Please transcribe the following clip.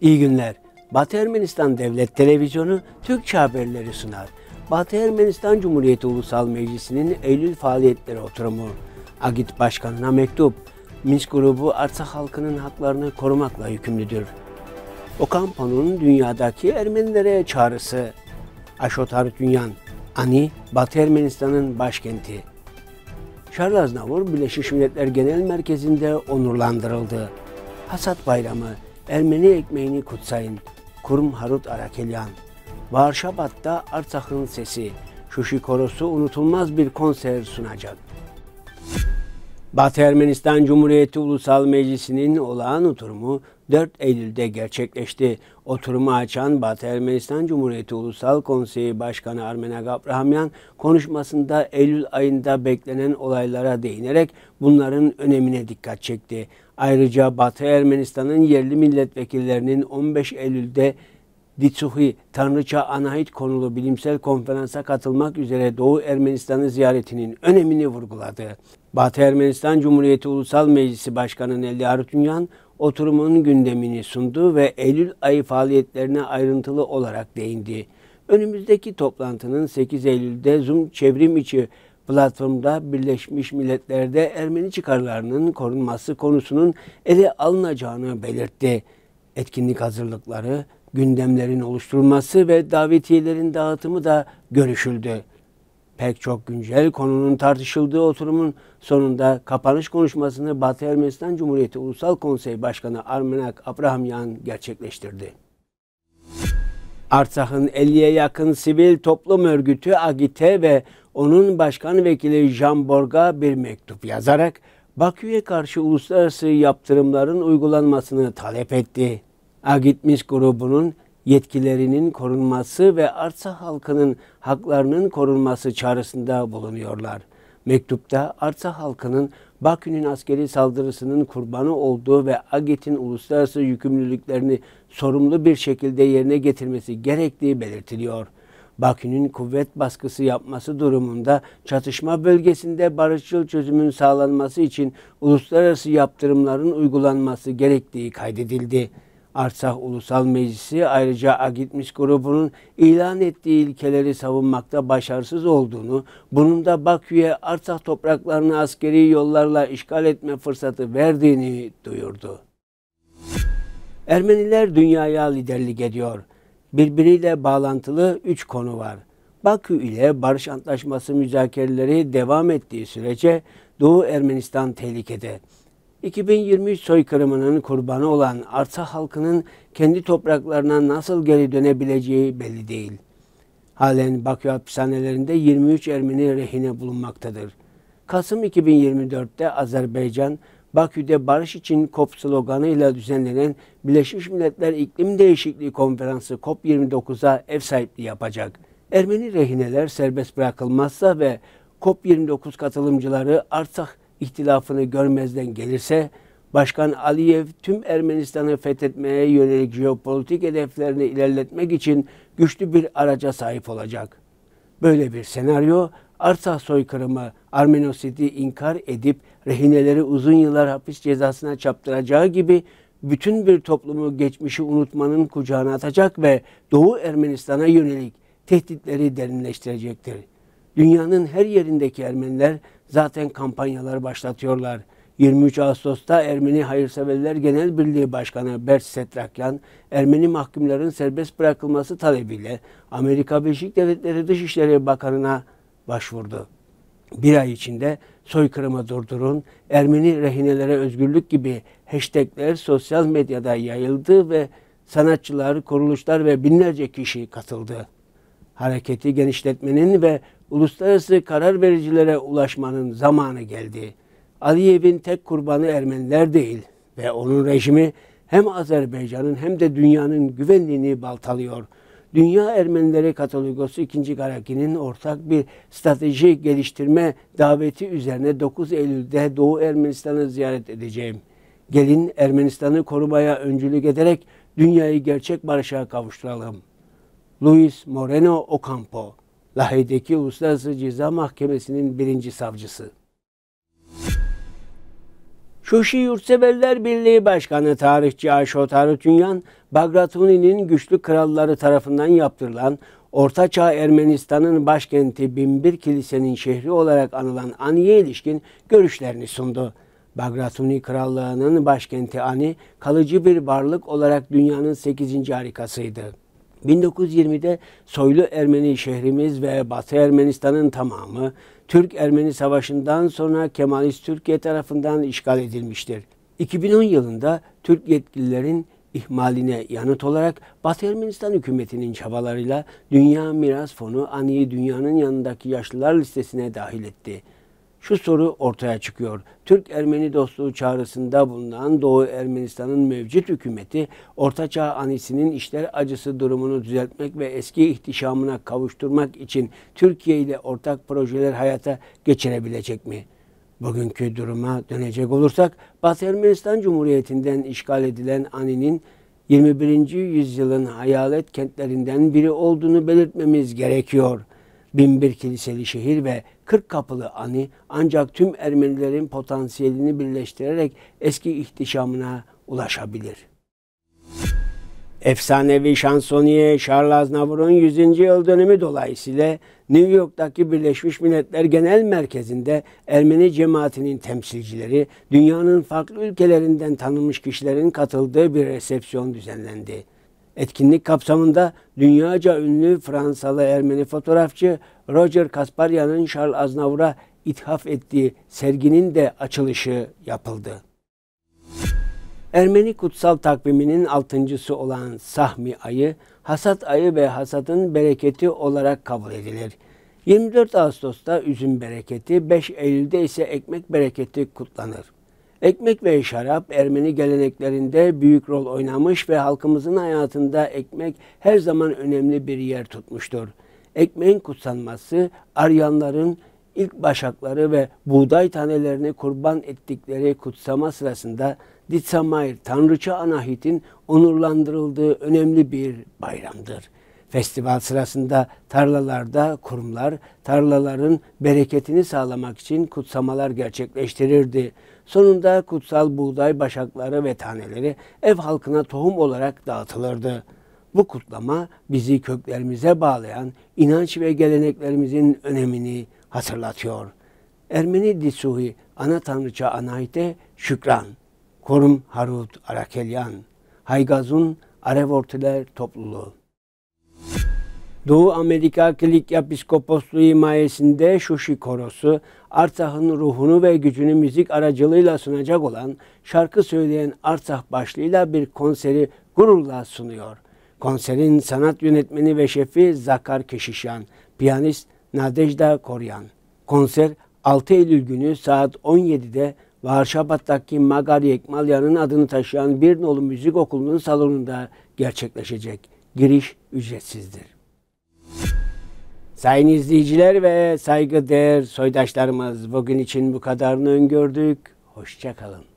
İyi günler. Batı Ermenistan Devlet Televizyonu Türkçe haberleri sunar. Batı Ermenistan Cumhuriyeti Ulusal Meclisi'nin Eylül faaliyetleri oturumu. Agit Başkanı'na mektup. Minsk grubu Arsak halkının haklarını korumakla yükümlüdür. Okan Pamuk'un dünyadaki Ermenilere çağrısı. Aşotar Dünyan, Ani, Batı Ermenistan'ın başkenti. Charles Navur, Birleşmiş Milletler Genel Merkezi'nde onurlandırıldı. Hasat Bayramı, Ermeni ekmeğini kutsayın. Kurum Harut Arakelyan. Varşabat'ta Artsakh'ın sesi. Şuşi Korosu unutulmaz bir konser sunacak. Batı Ermenistan Cumhuriyeti Ulusal Meclisi'nin olağan oturumu 4 Eylül'de gerçekleşti. Oturumu açan Batı Ermenistan Cumhuriyeti Ulusal Konseyi Başkanı Armena Gabrahamyan konuşmasında Eylül ayında beklenen olaylara değinerek bunların önemine dikkat çekti. Ayrıca Batı Ermenistan'ın yerli milletvekillerinin 15 Eylül'de Ditsuhi Tanrıça Anahit konulu bilimsel konferansa katılmak üzere Doğu Ermenistan'ı ziyaretinin önemini vurguladı. Batı Ermenistan Cumhuriyeti Ulusal Meclisi Başkanı Nelly Artunyan oturumun gündemini sundu ve Eylül ayı faaliyetlerine ayrıntılı olarak değindi. Önümüzdeki toplantının 8 Eylül'de Zoom çevrim içi platformda Birleşmiş Milletler'de Ermeni çıkarlarının korunması konusunun ele alınacağını belirtti. Etkinlik hazırlıkları, gündemlerin oluşturulması ve davetiyelerin dağıtımı da görüşüldü. Pek çok güncel konunun tartışıldığı oturumun sonunda kapanış konuşmasını Batı Ermenistan Cumhuriyeti Ulusal Konsey Başkanı Armenak Abrahamyan gerçekleştirdi. Artsakh'ın 50'ye yakın sivil toplum örgütü AGİTE ve onun başkan vekili Jean Borg'a bir mektup yazarak Bakü'ye karşı uluslararası yaptırımların uygulanmasını talep etti. Agitmis grubunun yetkilerinin korunması ve Arsa halkının haklarının korunması çağrısında bulunuyorlar. Mektupta Arsa halkının Bakü'nün askeri saldırısının kurbanı olduğu ve Agit'in uluslararası yükümlülüklerini sorumlu bir şekilde yerine getirmesi gerektiği belirtiliyor.'' Bakü'nün kuvvet baskısı yapması durumunda çatışma bölgesinde barışçıl çözümün sağlanması için uluslararası yaptırımların uygulanması gerektiği kaydedildi. Arsah Ulusal Meclisi ayrıca Agitmiş grubunun ilan ettiği ilkeleri savunmakta başarısız olduğunu, bunun da Bakü'ye Arsah topraklarını askeri yollarla işgal etme fırsatı verdiğini duyurdu. Ermeniler dünyaya liderlik ediyor birbiriyle bağlantılı üç konu var. Bakü ile barış antlaşması müzakereleri devam ettiği sürece Doğu Ermenistan tehlikede. 2023 soykırımının kurbanı olan Arsa halkının kendi topraklarına nasıl geri dönebileceği belli değil. Halen Bakü hapishanelerinde 23 Ermeni rehine bulunmaktadır. Kasım 2024'te Azerbaycan Bakü'de barış için COP sloganıyla düzenlenen Birleşmiş Milletler İklim Değişikliği Konferansı COP29'a ev sahipliği yapacak. Ermeni rehineler serbest bırakılmazsa ve COP29 katılımcıları Arsak ihtilafını görmezden gelirse, Başkan Aliyev tüm Ermenistan'ı fethetmeye yönelik jeopolitik hedeflerini ilerletmek için güçlü bir araca sahip olacak. Böyle bir senaryo Arsa soykırımı Armenosidi inkar edip rehineleri uzun yıllar hapis cezasına çaptıracağı gibi bütün bir toplumu geçmişi unutmanın kucağına atacak ve Doğu Ermenistan'a yönelik tehditleri derinleştirecektir. Dünyanın her yerindeki Ermeniler zaten kampanyalar başlatıyorlar. 23 Ağustos'ta Ermeni Hayırseverler Genel Birliği Başkanı Bert Setrakyan, Ermeni mahkumların serbest bırakılması talebiyle Amerika Birleşik Devletleri Dışişleri Bakanı'na başvurdu. Bir ay içinde soykırımı durdurun, Ermeni rehinelere özgürlük gibi hashtagler sosyal medyada yayıldı ve sanatçılar, kuruluşlar ve binlerce kişi katıldı. Hareketi genişletmenin ve uluslararası karar vericilere ulaşmanın zamanı geldi. Aliyev'in tek kurbanı Ermeniler değil ve onun rejimi hem Azerbaycan'ın hem de dünyanın güvenliğini baltalıyor.'' Dünya Ermenileri Katolikosu 2. Garakinin ortak bir strateji geliştirme daveti üzerine 9 Eylül'de Doğu Ermenistan'ı ziyaret edeceğim. Gelin Ermenistan'ı korumaya öncülük ederek dünyayı gerçek barışa kavuşturalım. Luis Moreno Ocampo, Lahey'deki Uluslararası Ceza Mahkemesi'nin birinci savcısı. Şuşi Yurtseverler Birliği Başkanı tarihçi Ayşot Arutünyan, Bagratuni'nin güçlü kralları tarafından yaptırılan Ortaçağ Ermenistan'ın başkenti Binbir Kilise'nin şehri olarak anılan Ani'ye ilişkin görüşlerini sundu. Bagratuni Krallığı'nın başkenti Ani, kalıcı bir varlık olarak dünyanın 8. harikasıydı. 1920'de soylu Ermeni şehrimiz ve Batı Ermenistan'ın tamamı Türk-Ermeni Savaşı'ndan sonra Kemalist Türkiye tarafından işgal edilmiştir. 2010 yılında Türk yetkililerin ihmaline yanıt olarak Batı Ermenistan hükümetinin çabalarıyla Dünya Miras Fonu Ani'yi dünyanın yanındaki yaşlılar listesine dahil etti şu soru ortaya çıkıyor. Türk-Ermeni dostluğu çağrısında bulunan Doğu Ermenistan'ın mevcut hükümeti, Ortaçağ anisinin işler acısı durumunu düzeltmek ve eski ihtişamına kavuşturmak için Türkiye ile ortak projeler hayata geçirebilecek mi? Bugünkü duruma dönecek olursak, Batı Ermenistan Cumhuriyeti'nden işgal edilen aninin 21. yüzyılın hayalet kentlerinden biri olduğunu belirtmemiz gerekiyor. Binbir kiliseli şehir ve 40 kapılı ani ancak tüm Ermenilerin potansiyelini birleştirerek eski ihtişamına ulaşabilir. Efsanevi şansoniye Charles Aznavour'un 100. yıl dönümü dolayısıyla New York'taki Birleşmiş Milletler Genel Merkezi'nde Ermeni cemaatinin temsilcileri, dünyanın farklı ülkelerinden tanınmış kişilerin katıldığı bir resepsiyon düzenlendi. Etkinlik kapsamında dünyaca ünlü Fransalı Ermeni fotoğrafçı Roger Kasparyan'ın Charles Aznavur'a ithaf ettiği serginin de açılışı yapıldı. Ermeni kutsal takviminin altıncısı olan Sahmi ayı, hasat ayı ve hasatın bereketi olarak kabul edilir. 24 Ağustos'ta üzüm bereketi, 5 Eylül'de ise ekmek bereketi kutlanır. Ekmek ve şarap Ermeni geleneklerinde büyük rol oynamış ve halkımızın hayatında ekmek her zaman önemli bir yer tutmuştur. Ekmeğin kutsanması Aryanların ilk başakları ve buğday tanelerini kurban ettikleri kutsama sırasında Ditsamayr Tanrıça Anahit'in onurlandırıldığı önemli bir bayramdır. Festival sırasında tarlalarda kurumlar tarlaların bereketini sağlamak için kutsamalar gerçekleştirirdi. Sonunda kutsal buğday başakları ve taneleri ev halkına tohum olarak dağıtılırdı. Bu kutlama bizi köklerimize bağlayan inanç ve geleneklerimizin önemini hatırlatıyor. Ermeni Disuhi ana tanrıça Anahit'e şükran. Korum Harut Arakelyan. Haygazun Arevortiler topluluğu. Doğu Amerika Kilikya Piskoposluğu himayesinde Şuşi Korosu, Artah'ın ruhunu ve gücünü müzik aracılığıyla sunacak olan şarkı söyleyen Artah başlığıyla bir konseri gururla sunuyor. Konserin sanat yönetmeni ve şefi Zakar Keşişyan, piyanist Nadejda Koryan. Konser 6 Eylül günü saat 17'de Varşabat'taki Magar Yekmalya'nın adını taşıyan Bir Nolu Müzik Okulu'nun salonunda gerçekleşecek. Giriş ücretsizdir. Sayın izleyiciler ve saygıdeğer soydaşlarımız bugün için bu kadarını öngördük. Hoşçakalın.